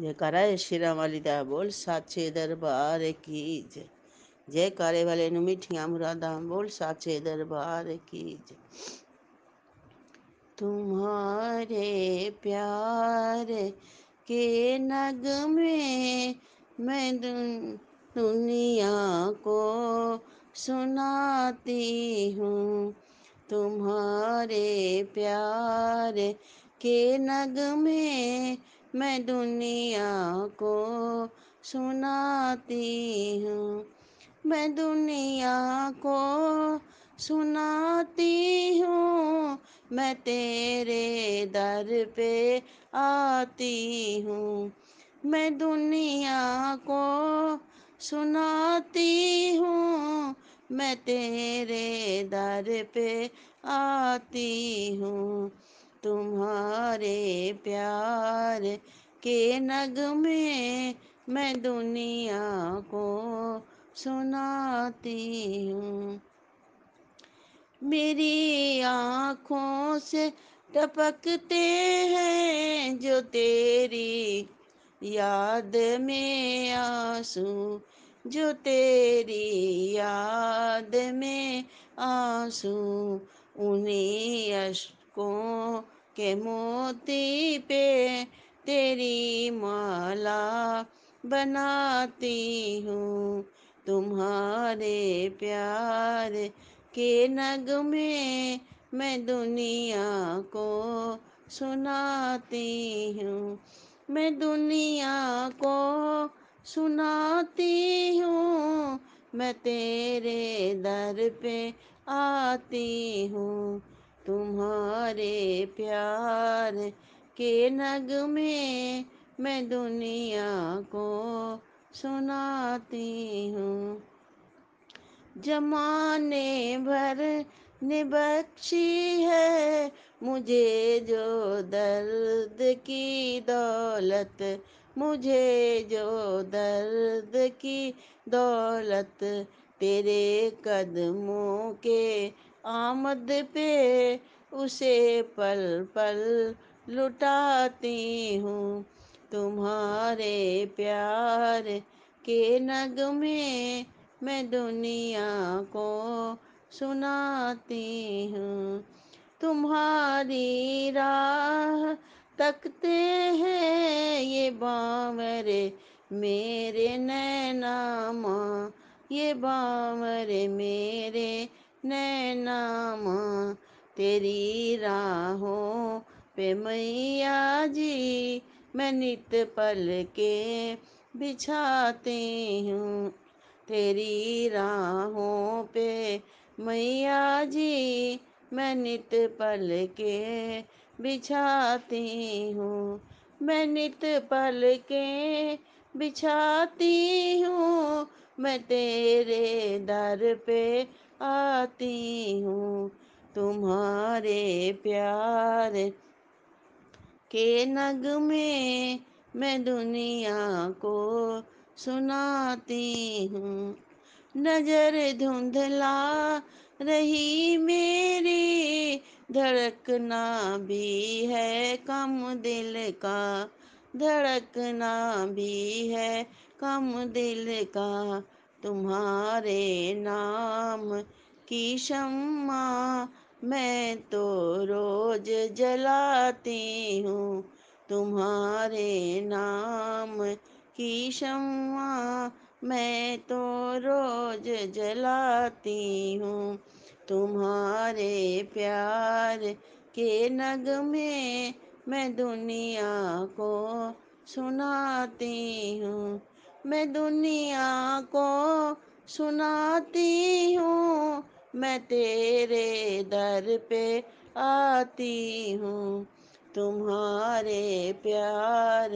जय है श्री वाली दा बोल साचे दरबार की जय कारे वाले नु मीठिया मुरादा बोल साचे दरबार की जय तुम्हारे प्यार के नग में मैं दुनिया को सुनाती हूँ तुम्हारे प्यार के नग में मैं दुनिया को सुनाती हूँ मैं दुनिया को सुनाती हूँ मैं तेरे दर पे आती हूँ मैं दुनिया को सुनाती हूँ मैं तेरे दर पे आती हूँ तुम्हारे प्यार के नग में मैं दुनिया को सुनाती हूँ मेरी आँखों से टपकते हैं जो तेरी याद में आंसू जो तेरी याद में आंसू उन्हें अश्क को के मोती पे तेरी माला बनाती हूँ तुम्हारे प्यार के नग में मैं दुनिया को सुनाती हूँ मैं दुनिया को सुनाती हूँ मैं तेरे दर पे आती हूँ तुम्हारे प्यार के नग में मैं दुनिया को सुनाती हूँ जमाने भर निबक्षी है मुझे जो दर्द की दौलत मुझे जो दर्द की दौलत तेरे कदमों के आमद पे उसे पल पल लुटाती हूँ तुम्हारे प्यार के नग में मैं दुनिया को सुनाती हूँ तुम्हारी राह तकते हैं ये बावरे मेरे नैना माँ ये बावरे मेरे नैनाम तेरी राहों पे मैया जी मैं नित पल के बिछाती हूँ तेरी राहों पे मैया जी मैं नित पल के बिछाती हूँ मैं नित पल के बिछाती हूँ मैं तेरे दर पे आती हूँ तुम्हारे प्यार के नग में मैं दुनिया को सुनाती हूँ नजर धुंधला रही मेरी धड़कना भी है कम दिल का धड़कना भी है कम दिल का तुम्हारे नाम की शम्मा मैं तो रोज जलाती हूँ तुम्हारे नाम की शम्मा मैं तो रोज जलाती हूँ तुम्हारे प्यार के नग में मैं दुनिया को सुनाती हूँ मैं दुनिया को सुनाती हूँ मैं तेरे दर पे आती हूँ तुम्हारे प्यार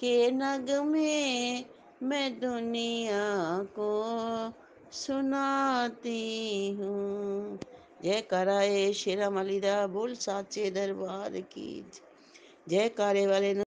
के नगमे मैं दुनिया को सुनाती हूँ जय कराए श्री राम अलीदा बोल साचे दरबार की जय कारे वाले